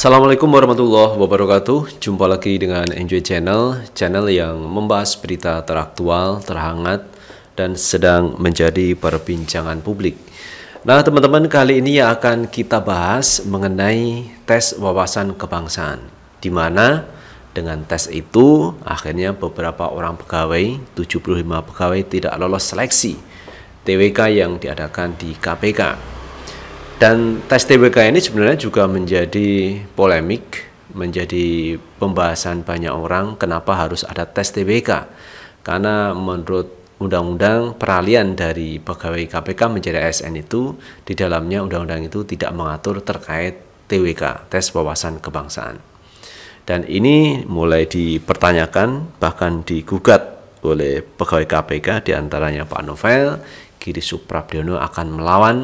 Assalamualaikum warahmatullahi wabarakatuh Jumpa lagi dengan Enjoy Channel Channel yang membahas berita teraktual, terhangat Dan sedang menjadi perbincangan publik Nah teman-teman kali ini yang akan kita bahas mengenai tes wawasan kebangsaan di mana dengan tes itu akhirnya beberapa orang pegawai 75 pegawai tidak lolos seleksi TWK yang diadakan di KPK dan tes TBK ini sebenarnya juga menjadi polemik, menjadi pembahasan banyak orang kenapa harus ada tes TBK. Karena menurut undang-undang peralihan dari pegawai KPK menjadi ASN itu di dalamnya undang-undang itu tidak mengatur terkait TWK, tes wawasan kebangsaan. Dan ini mulai dipertanyakan bahkan digugat oleh pegawai KPK diantaranya Pak Novel, Giri Suprabdiono akan melawan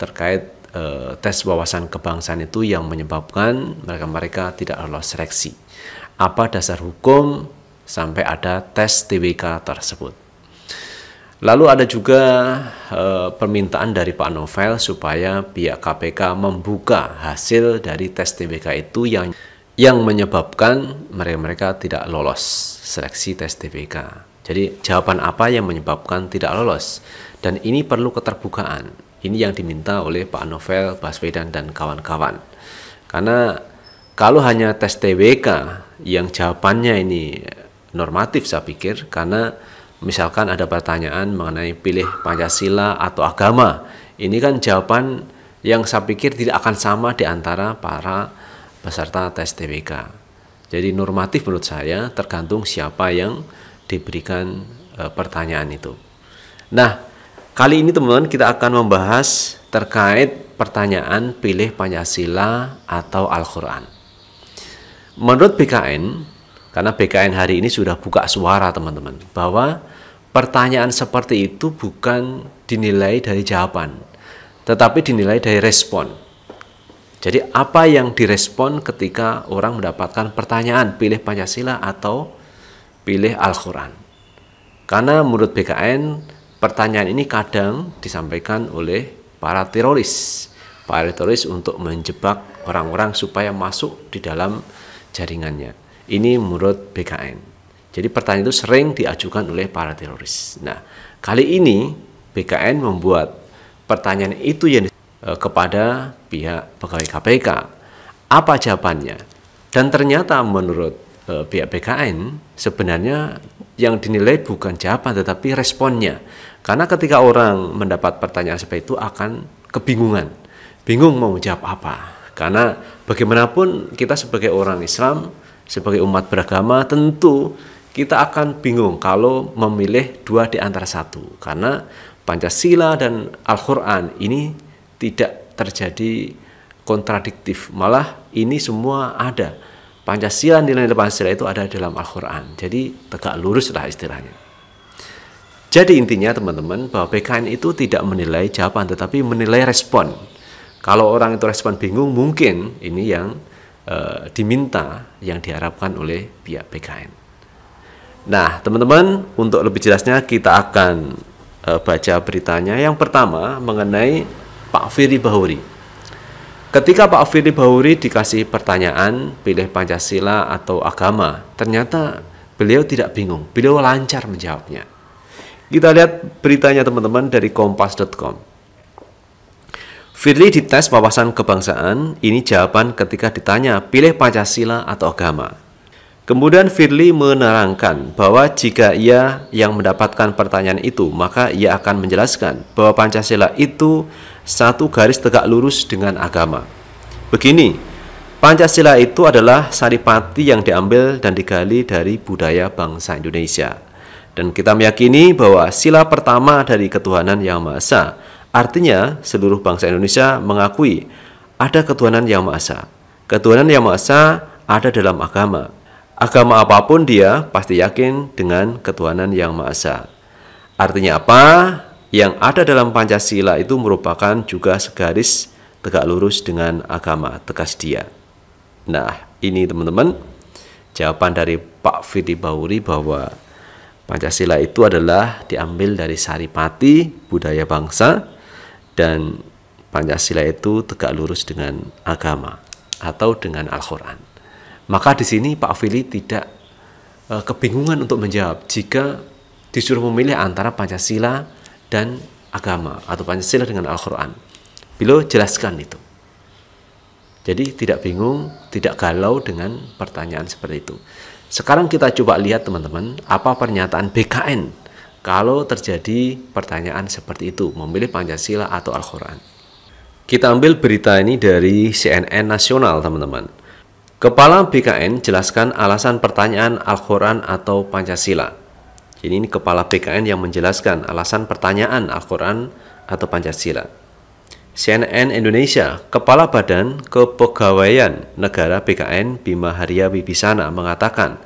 terkait Eh, tes wawasan kebangsaan itu yang menyebabkan mereka-mereka tidak lolos seleksi. Apa dasar hukum sampai ada tes TWK tersebut? Lalu ada juga e, permintaan dari Pak Novel supaya pihak KPK membuka hasil dari tes TBK itu yang yang menyebabkan mereka-mereka tidak lolos seleksi tes TBK. Jadi jawaban apa yang menyebabkan tidak lolos? Dan ini perlu keterbukaan. Ini yang diminta oleh Pak Novel Baswedan dan kawan-kawan. Karena kalau hanya tes TWK yang jawabannya ini normatif saya pikir karena misalkan ada pertanyaan mengenai pilih Pancasila atau agama. Ini kan jawaban yang saya pikir tidak akan sama di antara para peserta tes TWK. Jadi normatif menurut saya tergantung siapa yang diberikan e, pertanyaan itu. Nah, Kali ini teman teman kita akan membahas terkait pertanyaan pilih Pancasila atau Al-Quran. Menurut BKN, karena BKN hari ini sudah buka suara teman-teman, bahwa pertanyaan seperti itu bukan dinilai dari jawaban, tetapi dinilai dari respon. Jadi apa yang direspon ketika orang mendapatkan pertanyaan pilih Pancasila atau pilih Al-Quran. Karena menurut BKN Pertanyaan ini kadang disampaikan oleh para teroris, para teroris untuk menjebak orang-orang supaya masuk di dalam jaringannya. Ini menurut BKN. Jadi pertanyaan itu sering diajukan oleh para teroris. Nah, kali ini BKN membuat pertanyaan itu yang e, kepada pihak pegawai KPK. Apa jawabannya? Dan ternyata menurut e, pihak BKN sebenarnya yang dinilai bukan jawaban tetapi responnya. Karena ketika orang mendapat pertanyaan seperti itu akan kebingungan, bingung mau jawab apa. Karena bagaimanapun kita sebagai orang Islam, sebagai umat beragama tentu kita akan bingung kalau memilih dua di antara satu. Karena Pancasila dan Al-Quran ini tidak terjadi kontradiktif, malah ini semua ada Pancasila nilai-nilai Pancasila itu ada dalam Al-Quran. Jadi tegak lurus lah istilahnya. Jadi intinya teman-teman bahwa PKN itu tidak menilai jawaban tetapi menilai respon. Kalau orang itu respon bingung mungkin ini yang e, diminta yang diharapkan oleh pihak PKN. Nah teman-teman untuk lebih jelasnya kita akan e, baca beritanya. Yang pertama mengenai Pak Firly Bahuri. Ketika Pak Firly Bahuri dikasih pertanyaan pilih Pancasila atau agama, ternyata beliau tidak bingung, beliau lancar menjawabnya. Kita lihat beritanya teman-teman dari kompas.com. Firly dites wawasan kebangsaan, ini jawaban ketika ditanya pilih Pancasila atau agama. Kemudian Firly menerangkan bahwa jika ia yang mendapatkan pertanyaan itu, maka ia akan menjelaskan bahwa Pancasila itu satu garis tegak lurus dengan agama. Begini, Pancasila itu adalah saripati yang diambil dan digali dari budaya bangsa Indonesia. Dan kita meyakini bahwa sila pertama dari ketuhanan yang Maha Esa, artinya seluruh bangsa Indonesia mengakui ada ketuhanan yang Maha Esa. Ketuhanan yang Maha Esa ada dalam agama. Agama apapun dia pasti yakin dengan ketuhanan yang Maha Esa. Artinya apa? yang ada dalam Pancasila itu merupakan juga segaris tegak lurus dengan agama tegas dia. Nah, ini teman-teman jawaban dari Pak Fidi Bauri bahwa Pancasila itu adalah diambil dari saripati budaya bangsa dan Pancasila itu tegak lurus dengan agama atau dengan Al-Qur'an. Maka di sini Pak Fili tidak eh, kebingungan untuk menjawab jika disuruh memilih antara Pancasila dan agama atau Pancasila dengan Al-Quran. Beliau jelaskan itu. Jadi tidak bingung, tidak galau dengan pertanyaan seperti itu. Sekarang kita coba lihat teman-teman, apa pernyataan BKN kalau terjadi pertanyaan seperti itu, memilih Pancasila atau Al-Quran. Kita ambil berita ini dari CNN Nasional, teman-teman. Kepala BKN jelaskan alasan pertanyaan Al-Quran atau Pancasila. Jadi ini kepala BKN yang menjelaskan alasan pertanyaan Al-Quran atau Pancasila. CNN Indonesia, Kepala Badan Kepegawaian Negara BKN Bima Haria Wibisana mengatakan,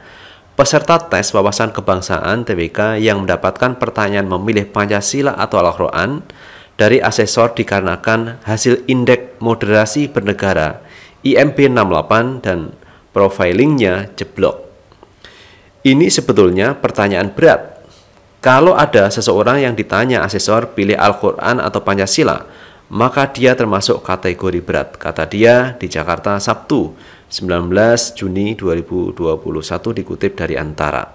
peserta tes wawasan kebangsaan TBK yang mendapatkan pertanyaan memilih Pancasila atau Al-Quran dari asesor dikarenakan hasil indeks moderasi bernegara IMB 68 dan profilingnya jeblok. Ini sebetulnya pertanyaan berat. Kalau ada seseorang yang ditanya asesor pilih Al-Quran atau Pancasila, maka dia termasuk kategori berat, kata dia di Jakarta Sabtu 19 Juni 2021 dikutip dari Antara.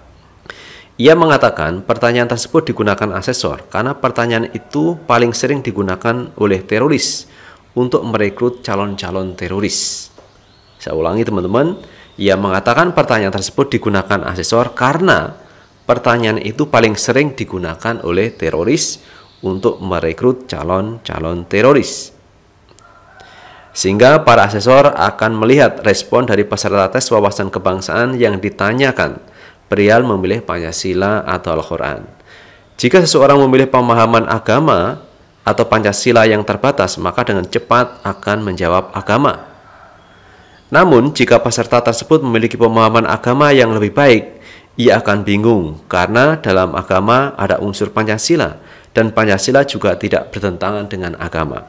Ia mengatakan pertanyaan tersebut digunakan asesor karena pertanyaan itu paling sering digunakan oleh teroris untuk merekrut calon-calon teroris. Saya ulangi teman-teman, ia mengatakan pertanyaan tersebut digunakan asesor karena pertanyaan itu paling sering digunakan oleh teroris untuk merekrut calon-calon teroris. Sehingga para asesor akan melihat respon dari peserta tes wawasan kebangsaan yang ditanyakan perihal memilih Pancasila atau Al-Quran. Jika seseorang memilih pemahaman agama atau Pancasila yang terbatas, maka dengan cepat akan menjawab agama. Namun, jika peserta tersebut memiliki pemahaman agama yang lebih baik, ia akan bingung karena dalam agama ada unsur Pancasila dan Pancasila juga tidak bertentangan dengan agama.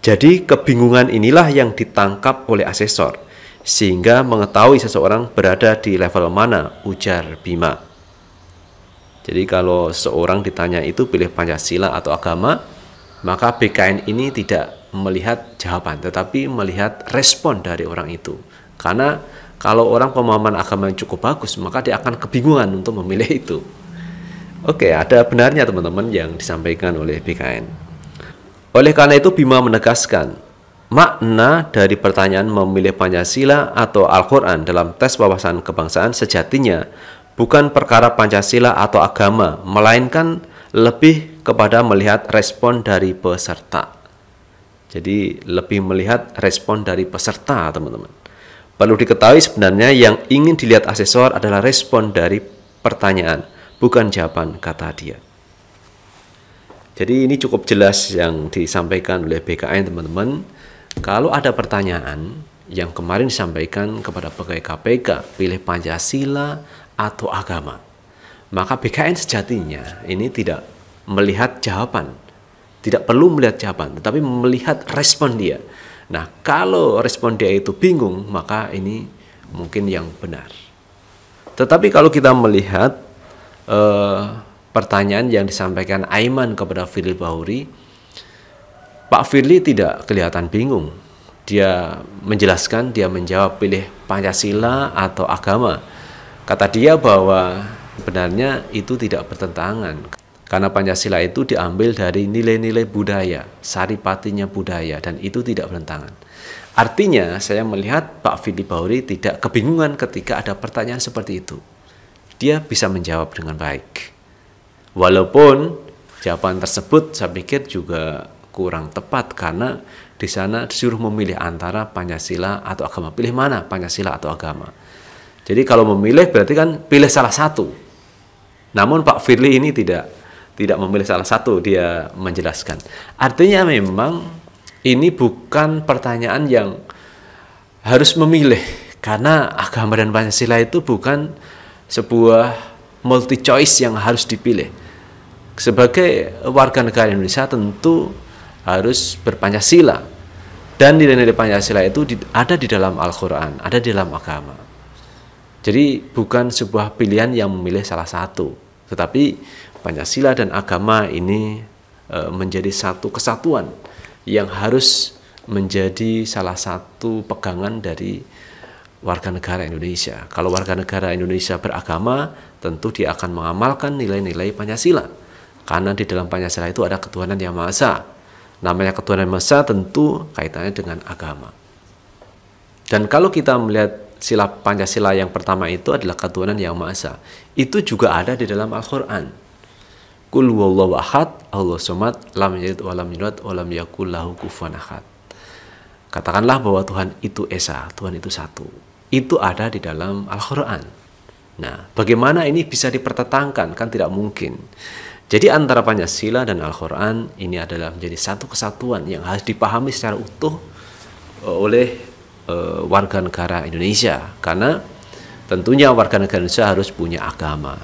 Jadi, kebingungan inilah yang ditangkap oleh asesor sehingga mengetahui seseorang berada di level mana, ujar Bima. Jadi kalau seorang ditanya itu pilih Pancasila atau agama, maka BKN ini tidak melihat jawaban, tetapi melihat respon dari orang itu. Karena kalau orang pemahaman agama yang cukup bagus, maka dia akan kebingungan untuk memilih itu. Oke, ada benarnya teman-teman yang disampaikan oleh BKN. Oleh karena itu Bima menegaskan, makna dari pertanyaan memilih Pancasila atau Al-Quran dalam tes wawasan kebangsaan sejatinya bukan perkara Pancasila atau agama, melainkan lebih kepada melihat respon dari peserta. Jadi lebih melihat respon dari peserta, teman-teman. Perlu diketahui sebenarnya yang ingin dilihat asesor adalah respon dari pertanyaan, bukan jawaban kata dia. Jadi ini cukup jelas yang disampaikan oleh BKN teman-teman. Kalau ada pertanyaan yang kemarin disampaikan kepada pegawai KPK, pilih Pancasila atau agama. Maka BKN sejatinya ini tidak melihat jawaban, tidak perlu melihat jawaban, tetapi melihat respon dia. Nah, kalau respon dia itu bingung, maka ini mungkin yang benar. Tetapi kalau kita melihat eh, pertanyaan yang disampaikan Aiman kepada Firly Bahuri, Pak Firly tidak kelihatan bingung. Dia menjelaskan, dia menjawab pilih Pancasila atau agama. Kata dia bahwa sebenarnya itu tidak bertentangan. Karena Pancasila itu diambil dari nilai-nilai budaya, saripatinya budaya, dan itu tidak bertentangan. Artinya saya melihat Pak Fili Bauri tidak kebingungan ketika ada pertanyaan seperti itu. Dia bisa menjawab dengan baik. Walaupun jawaban tersebut saya pikir juga kurang tepat karena di sana disuruh memilih antara Pancasila atau agama. Pilih mana Pancasila atau agama. Jadi kalau memilih berarti kan pilih salah satu. Namun Pak Firly ini tidak tidak memilih salah satu dia menjelaskan artinya memang ini bukan pertanyaan yang harus memilih karena agama dan Pancasila itu bukan sebuah multi choice yang harus dipilih sebagai warga negara Indonesia tentu harus berpancasila dan nilai-nilai Pancasila itu ada di dalam Al-Quran, ada di dalam agama. Jadi bukan sebuah pilihan yang memilih salah satu, tetapi Pancasila dan agama ini e, menjadi satu kesatuan yang harus menjadi salah satu pegangan dari warga negara Indonesia. Kalau warga negara Indonesia beragama, tentu dia akan mengamalkan nilai-nilai Pancasila. Karena di dalam Pancasila itu ada ketuhanan yang Maha Esa. Namanya ketuhanan yang Maha Esa tentu kaitannya dengan agama. Dan kalau kita melihat sila Pancasila yang pertama itu adalah ketuhanan yang Maha Esa, itu juga ada di dalam Al-Qur'an. Kul wallahu ahad, Allah somad, lam yajid wa lam yulad wa lam yakul lahu kufuwan ahad. Katakanlah bahwa Tuhan itu Esa, Tuhan itu satu. Itu ada di dalam Al-Qur'an. Nah, bagaimana ini bisa dipertentangkan? Kan tidak mungkin. Jadi antara Pancasila dan Al-Quran ini adalah menjadi satu kesatuan yang harus dipahami secara utuh eh, oleh uh, warga negara Indonesia karena tentunya warga negara Indonesia harus punya agama.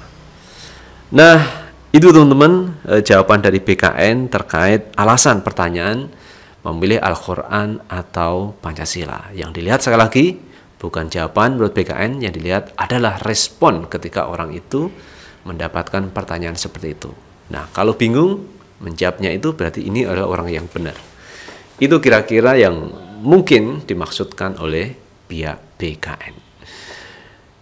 Nah, itu teman-teman e, jawaban dari BKN terkait alasan pertanyaan memilih Al-Quran atau Pancasila. Yang dilihat sekali lagi bukan jawaban menurut BKN, yang dilihat adalah respon ketika orang itu mendapatkan pertanyaan seperti itu. Nah kalau bingung menjawabnya itu berarti ini adalah orang yang benar. Itu kira-kira yang mungkin dimaksudkan oleh pihak BKN.